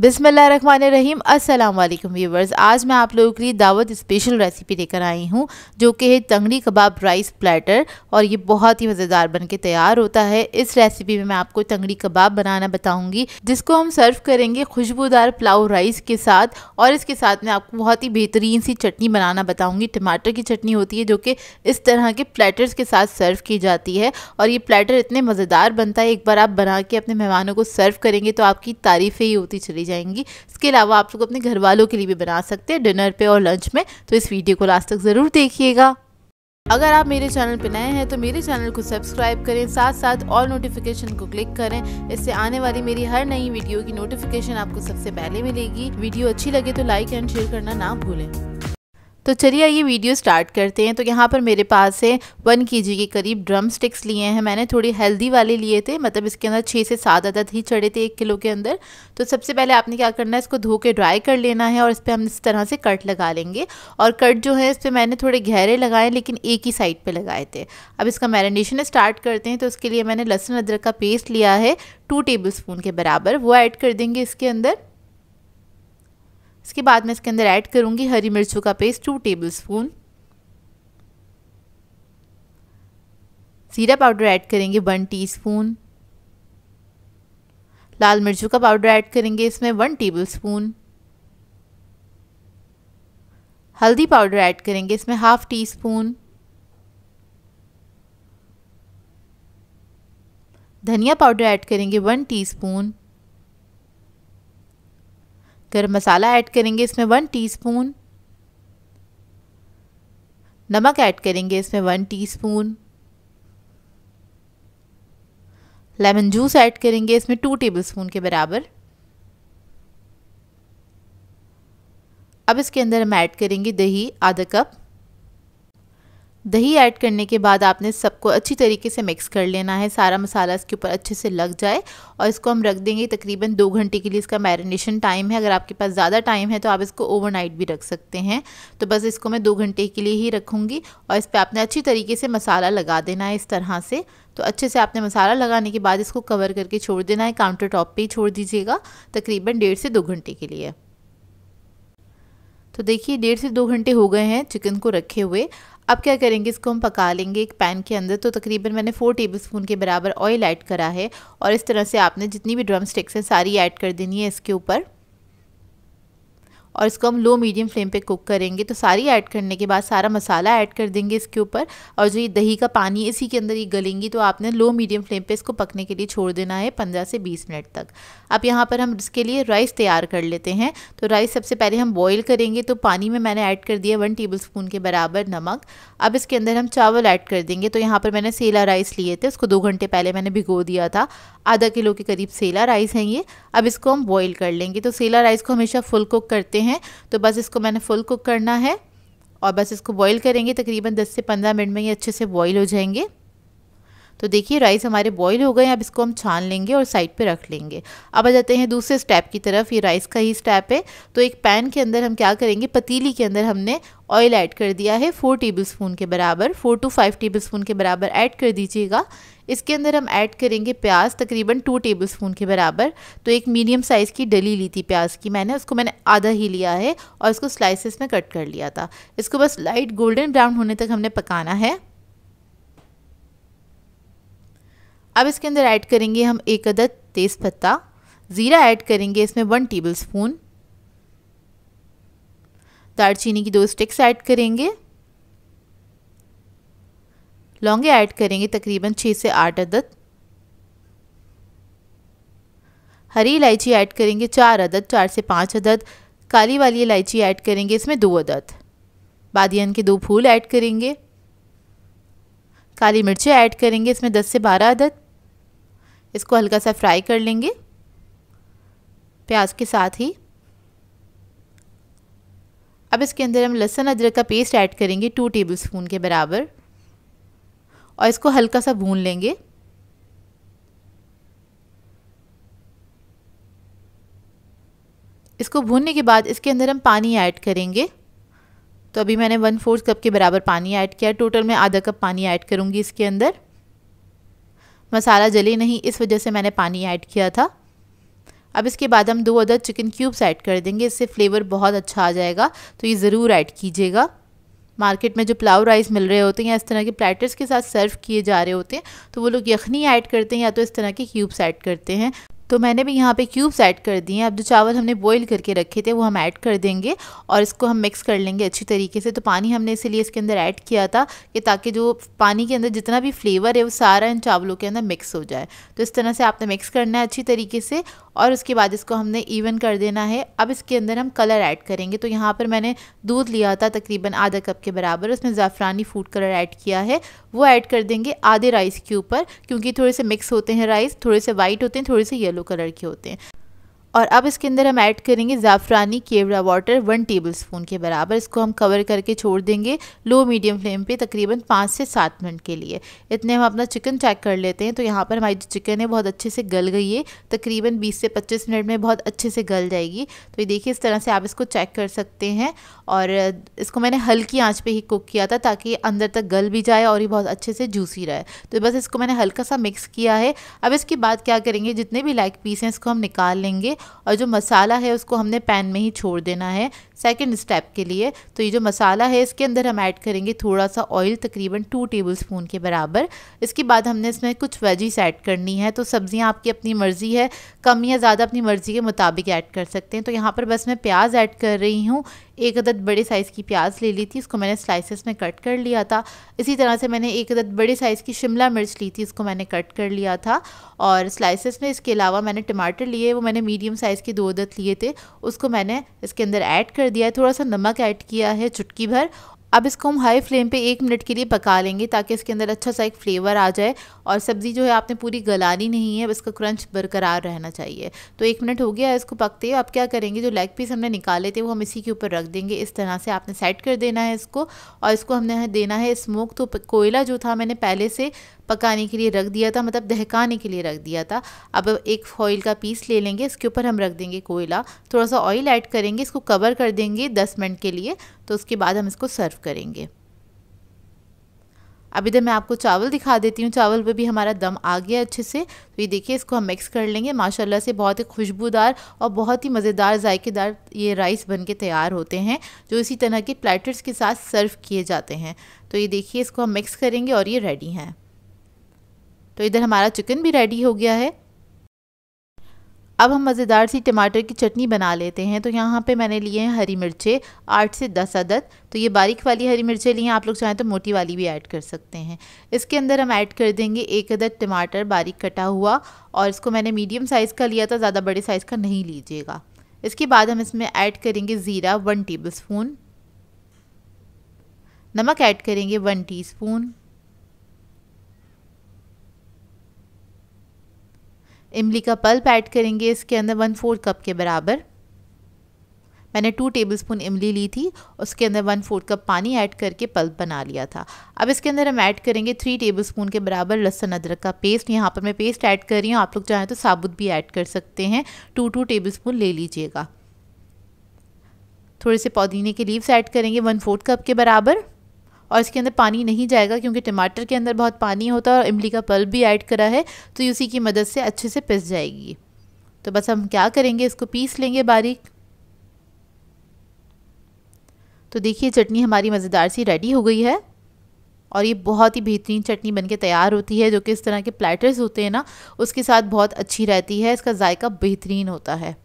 बिसमीम असलम व्यूवर्स आज मैं आप लोगों के लिए दावत स्पेशल रेसिपी लेकर आई हूँ जो कि है तंगड़ी कबाब राइस प्लेटर और ये बहुत ही मज़ेदार बन के तैयार होता है इस रेसिपी में मैं आपको तंगड़ी कबाब बनाना बताऊँगी जिसको हम सर्व करेंगे खुशबूदार पुलाव राइस के साथ और इसके साथ में आपको बहुत ही बेहतरीन सी चटनी बनाना बताऊँगी टमाटर की चटनी होती है जो कि इस तरह के प्लेटर्स के साथ सर्व की जाती है और ये प्लेटर इतने मज़ेदार बनता है एक बार आप बना के अपने मेहमानों को सर्व करेंगे तो आपकी तारीफ़ें ही होती चली जाएंगी इसके अलावा आप लोग अपने घर वालों के लिए भी बना सकते हैं डिनर पे और लंच में तो इस वीडियो को लास्ट तक ज़रूर देखिएगा अगर आप मेरे चैनल पर नए हैं तो मेरे चैनल को सब्सक्राइब करें साथ साथ ऑल नोटिफिकेशन को क्लिक करें इससे आने वाली मेरी हर नई वीडियो की नोटिफिकेशन आपको सबसे पहले मिलेगी वीडियो अच्छी लगे तो लाइक एंड शेयर करना ना भूलें तो चलिए ये वीडियो स्टार्ट करते हैं तो यहाँ पर मेरे पास है वन के जी के करीब ड्रम स्टिक्स लिए हैं मैंने थोड़ी हेल्दी वाले लिए थे मतलब इसके अंदर छः से सात अदद ही चढ़े थे एक किलो के अंदर तो सबसे पहले आपने क्या करना है इसको धो के ड्राई कर लेना है और इस पर हम इस तरह से कट लगा लेंगे और कट जो है इस पर मैंने थोड़े गहरे लगाए लेकिन एक ही साइड पर लगाए थे अब इसका मैरिनेशन स्टार्ट करते हैं तो उसके लिए मैंने लहसुन अदरक का पेस्ट लिया है टू टेबल के बराबर वो ऐड कर देंगे इसके अंदर इसके बाद मैं इसके अंदर ऐड करूँगी हरी मिर्चों का पेस्ट टू टेबल स्पून ज़ीरा पाउडर ऐड करेंगे वन टीस्पून लाल मिर्चों का पाउडर ऐड करेंगे इसमें वन टेबल स्पून हल्दी पाउडर ऐड करेंगे इसमें हाफ़ टी स्पून धनिया पाउडर ऐड करेंगे one teaspoon garam masala add करेंगे इसमें वन टीस्पून नमक ऐड करेंगे इसमें one teaspoon lemon juice add करेंगे इसमें टू टेबलस्पून के बराबर अब इसके अंदर हम ऐड करेंगे दही आधा कप दही ऐड करने के बाद आपने सबको अच्छी तरीके से मिक्स कर लेना है सारा मसाला इसके ऊपर अच्छे से लग जाए और इसको हम रख देंगे तकरीबन दो घंटे के लिए इसका मैरिनेशन टाइम है अगर आपके पास ज़्यादा टाइम है तो आप इसको ओवरनाइट भी रख सकते हैं तो बस इसको मैं दो घंटे के लिए ही रखूँगी और इस पर आपने अच्छी तरीके से मसाला लगा देना है इस तरह से तो अच्छे से आपने मसाला लगाने के बाद इसको कवर करके छोड़ देना है काउंटर टॉप पर ही छोड़ दीजिएगा तकरीबन डेढ़ से दो घंटे के लिए तो देखिए डेढ़ से दो घंटे हो गए हैं चिकन को रखे हुए अब क्या करेंगे इसको हम पका लेंगे एक पैन के अंदर तो तकरीबन मैंने फोर टेबलस्पून के बराबर ऑयल ऐड करा है और इस तरह से आपने जितनी भी ड्रम स्टिक्स हैं सारी ऐड कर देनी है इसके ऊपर और इसको हम लो मीडियम फ्लेम पे कुक करेंगे तो सारी ऐड करने के बाद सारा मसाला ऐड कर देंगे इसके ऊपर और जो ये दही का पानी इसी के अंदर ये गलेंगी तो आपने लो मीडियम फ्लेम पे इसको पकने के लिए छोड़ देना है पंद्रह से बीस मिनट तक अब यहाँ पर हम इसके लिए राइस तैयार कर लेते हैं तो राइस सबसे पहले हम बॉयल करेंगे तो पानी में मैंने ऐड कर दिया वन टेबल स्पून के बराबर नमक अब इसके अंदर हम चावल ऐड कर देंगे तो यहाँ पर मैंने सेला राइस लिए थे उसको दो घंटे पहले मैंने भिगो दिया था आधा किलो के करीब सेला राइस हैं ये अब इसको हम बॉयल कर लेंगे तो सेला राइस को हमेशा फुल कुक करते लेते हैं तो बस इसको मैंने फुल कुक करना है और बस इसको बॉईल करेंगे तकरीबन 10 से 15 मिनट में ये अच्छे से बॉईल हो जाएंगे तो देखिए राइस हमारे बॉईल हो गए हैं अब इसको हम छान लेंगे और साइड पे रख लेंगे अब आ जाते हैं दूसरे स्टेप की तरफ ये राइस का ही स्टेप है तो एक पैन के अंदर हम क्या करेंगे पतीली के अंदर हमने ऑयल ऐड कर दिया है फोर टेबल स्पून के बराबर four to five tablespoon के बराबर ऐड कर दीजिएगा इसके अंदर हम ऐड करेंगे प्याज तकरीबन टू टेबल स्पून के बराबर तो एक मीडियम साइज़ की डली ली थी प्याज की मैंने उसको मैंने आधा ही लिया है और इसको स्लाइसिस में कट कर लिया था इसको बस लाइट गोल्डन ब्राउन होने तक हमने पकाना है अब इसके अंदर ऐड करेंगे हम एक अदद तेज़ पत्ता ज़ीरा ऐड करेंगे इसमें वन टेबल स्पून दालचीनी की दो स्टिक्स ऐड करेंगे लौंगे ऐड करेंगे तकरीबन छः से आठ अदद हरी इलायची ऐड करेंगे चार अदद चार से पाँच अदद काली वाली इलायची ऐड करेंगे इसमें दो अदद बादियन के दो फूल ऐड करेंगे काली मिर्चें ऐड करेंगे इसमें दस से बारह अदद इसको हल्का सा फ्राई कर लेंगे प्याज के साथ ही अब इसके अंदर हम लहसुन अदरक का पेस्ट ऐड करेंगे टू टेबल स्पून के बराबर और इसको हल्का सा भून लेंगे इसको भूनने के बाद इसके अंदर हम पानी ऐड करेंगे तो अभी मैंने वन फोर्थ कप के बराबर पानी ऐड किया टोटल मैं आधा कप पानी ऐड करूँगी इसके अंदर मसाला जले नहीं इस वजह से मैंने पानी ऐड किया था अब इसके बाद हम दो अदर चिकन क्यूब्स ऐड कर देंगे इससे फ्लेवर बहुत अच्छा आ जाएगा तो ये ज़रूर ऐड कीजिएगा मार्केट में जो प्लाव राइस मिल रहे होते हैं या इस तरह के प्लेटर्स के साथ सर्व किए जा रहे होते हैं तो वो लोग यखनी ऐड करते हैं या तो इस तरह के क्यूब्स ऐड करते हैं तो मैंने भी यहाँ पे क्यूब्स ऐड कर दिए हैं अब जो चावल हमने बॉईल करके रखे थे वो हम ऐड कर देंगे और इसको हम मिक्स कर लेंगे अच्छी तरीके से तो पानी हमने इसीलिए इसके अंदर ऐड किया था कि ताकि जो पानी के अंदर जितना भी फ्लेवर है वो सारा इन चावलों के अंदर मिक्स हो जाए तो इस तरह से आपने मिक्स करना है अच्छी तरीके से और उसके बाद इसको हमने इवन कर देना है अब इसके अंदर हम कलर ऐड करेंगे तो यहाँ पर मैंने दूध लिया था तकरीबन आधा कप के बराबर उसमें ज़ाफ़रानी फूड कलर ऐड किया है वो ऐड कर देंगे आधे राइस के ऊपर क्योंकि थोड़े से मिक्स होते हैं राइस थोड़े से वाइट होते हैं थोड़े से येलो येलो कलर के होते हैं और अब इसके अंदर हम ऐड करेंगे ज़ाफ़रानी केवड़ा वाटर वन टेबल स्पून के बराबर इसको हम कवर करके छोड़ देंगे लो मीडियम फ्लेम पे तकरीबन पाँच से सात मिनट के लिए इतने हम अपना चिकन चेक कर लेते हैं तो यहाँ पर हमारी जो चिकन है बहुत अच्छे से गल गई है तकरीबन बीस से पच्चीस मिनट में बहुत अच्छे से गल जाएगी तो ये देखिए इस तरह से आप इसको चेक कर सकते हैं और इसको मैंने हल्की आँच पर ही कुक किया था ताकि अंदर तक गल भी जाए और ये बहुत अच्छे से जूसी रहे तो बस इसको मैंने हल्का सा मिक्स किया है अब इसके बाद क्या करेंगे जितने भी लाइक पीस हैं इसको हम निकाल लेंगे और जो मसाला है उसको हमने पैन में ही छोड़ देना है सेकेंड स्टेप के लिए तो ये जो मसाला है इसके अंदर हम ऐड करेंगे थोड़ा सा ऑयल तकरीबन टू टेबल स्पून के बराबर इसके बाद हमने इसमें कुछ वेजिस ऐड करनी है तो सब्ज़ियाँ आपकी अपनी मर्ज़ी है कम या ज़्यादा अपनी मर्ज़ी के मुताबिक ऐड कर सकते हैं तो यहाँ पर बस मैं प्याज ऐड कर रही हूँ एक अदद बड़े साइज़ की प्याज ले ली थी इसको मैंने स्लाइसिस में कट कर लिया था इसी तरह से मैंने एक अदद बड़े साइज़ की शिमला मिर्च ली थी इसको मैंने कट कर लिया था और स्लाइसिस में इसके अलावा मैंने टमाटर लिए वो मैंने मीडियम मीडियम साइज़ के दो दत लिए थे उसको मैंने इसके अंदर ऐड कर दिया है थोड़ा सा नमक ऐड किया है चुटकी भर अब इसको हम हाई फ्लेम पे एक मिनट के लिए पका लेंगे ताकि इसके अंदर अच्छा सा एक फ्लेवर आ जाए और सब्ज़ी जो है आपने पूरी गलानी नहीं है इसका क्रंच बरकरार रहना चाहिए तो एक मिनट हो गया इसको पकते अब आप क्या करेंगे जो लेग पीस हमने निकाले थे वो हम इसी के ऊपर रख देंगे इस तरह से आपने सेट कर देना है इसको और इसको हमने देना है स्मोक तो कोयला जो था मैंने पहले से पकाने के लिए रख दिया था मतलब दहकाने के लिए रख दिया था अब एक ऑयल का पीस ले लेंगे इसके ऊपर हम रख देंगे कोयला थोड़ा सा ऑयल ऐड करेंगे इसको कवर कर देंगे दस मिनट के लिए तो उसके बाद हम इसको सर्व करेंगे अब इधर मैं आपको चावल दिखा देती हूँ चावल पे भी हमारा दम आ गया अच्छे से तो ये देखिए इसको हम मिक्स कर लेंगे माशाल्लाह से बहुत ही खुशबूदार और बहुत ही मज़ेदार जायकेदार ये राइस बन के तैयार होते हैं जो इसी तरह के प्लेटर्स के साथ सर्व किए जाते हैं तो ये देखिए इसको हम मिक्स करेंगे और ये रेडी हैं तो इधर हमारा चिकन भी रेडी हो गया है अब हम मज़ेदार सी टमाटर की चटनी बना लेते हैं तो यहाँ पे मैंने लिए हैं हरी मिर्चें आठ से दस अदद तो ये बारीक वाली हरी मिर्चें लिए हैं आप लोग चाहें तो मोटी वाली भी ऐड कर सकते हैं इसके अंदर हम ऐड कर देंगे एक अदद टमाटर बारीक कटा हुआ और इसको मैंने मीडियम साइज़ का लिया था ज़्यादा बड़े साइज़ का नहीं लीजिएगा इसके बाद हम इसमें ऐड करेंगे ज़ीरा वन टेबल स्पून नमक ऐड करेंगे वन टी स्पून इमली का पल्प ऐड करेंगे इसके अंदर वन फोर्थ कप के बराबर मैंने टू टेबलस्पून इमली ली थी उसके अंदर वन फोर्थ कप पानी ऐड करके पल्प बना लिया था अब इसके अंदर हम ऐड करेंगे थ्री टेबलस्पून के बराबर लहसुन अदरक का पेस्ट यहाँ पर मैं पेस्ट ऐड कर रही हूँ आप लोग चाहें तो साबुत भी ऐड कर सकते हैं टू टू टेबल ले लीजिएगा थोड़े से पुदीने के लीव्स ऐड करेंगे वन फोर्थ कप के बराबर और इसके अंदर पानी नहीं जाएगा क्योंकि टमाटर के अंदर बहुत पानी होता है और इमली का पल्प भी ऐड करा है तो उसी की मदद से अच्छे से पिस जाएगी तो बस हम क्या करेंगे इसको पीस लेंगे बारीक तो देखिए चटनी हमारी मज़ेदार सी रेडी हो गई है और ये बहुत ही बेहतरीन चटनी बनके तैयार होती है जो कि इस तरह के प्लेटर्स होते हैं ना उसके साथ बहुत अच्छी रहती है इसका जायका बेहतरीन होता है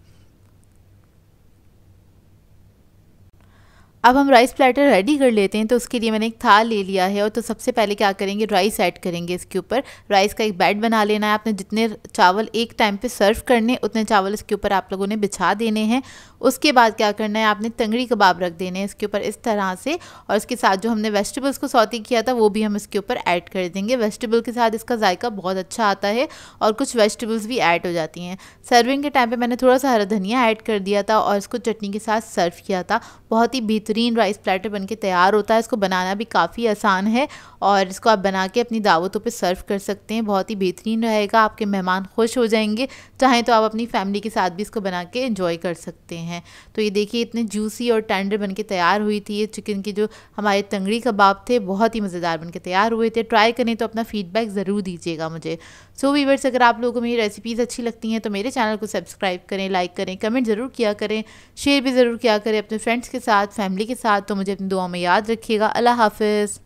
अब हम राइस प्लेटर रेडी कर लेते हैं तो उसके लिए मैंने एक थाल ले लिया है और तो सबसे पहले क्या करेंगे राइस ऐड करेंगे इसके ऊपर राइस का एक बेड बना लेना है आपने जितने चावल एक टाइम पे सर्व करने उतने चावल इसके ऊपर आप लोगों ने बिछा देने हैं उसके बाद क्या करना है आपने तंगड़ी कबाब रख देने हैं इसके ऊपर इस तरह से और इसके साथ जो हमने वेजिटेबल्स को सौती किया था वो भी हम इसके ऊपर ऐड कर देंगे वेजिटेबल के साथ इसका जायका बहुत अच्छा आता है और कुछ वेजिटेबल्स भी ऐड हो जाती हैं सर्विंग के टाइम पर मैंने थोड़ा सा हरा धनिया ऐड कर दिया था और इसको चटनी के साथ सर्व किया था बहुत ही बेहतरीन बेहतरीन राइस प्लेटर बन के तैयार होता है इसको बनाना भी काफ़ी आसान है और इसको आप बना के अपनी दावतों पे सर्व कर सकते हैं बहुत ही बेहतरीन रहेगा आपके मेहमान खुश हो जाएंगे चाहें तो आप अपनी फैमिली के साथ भी इसको बना के इंजॉय कर सकते हैं तो ये देखिए इतने जूसी और टेंडर बन के तैयार हुई थी ये चिकन की जो हमारे तंगड़ी कबाब थे बहुत ही मज़ेदार बन के तैयार हुए थे ट्राई करें तो अपना फीडबैक ज़रूर दीजिएगा मुझे सो वीवर्स अगर आप लोगों को मेरी रेसिपीज़ अच्छी लगती हैं तो मेरे चैनल को सब्सक्राइब करें लाइक करें कमेंट ज़रूर किया करें शेयर भी ज़रूर किया करें अपने फ्रेंड्स के साथ फैमिली के साथ तो मुझे अपनी दुआ में याद रखिएगा अल्लाह हाफिज़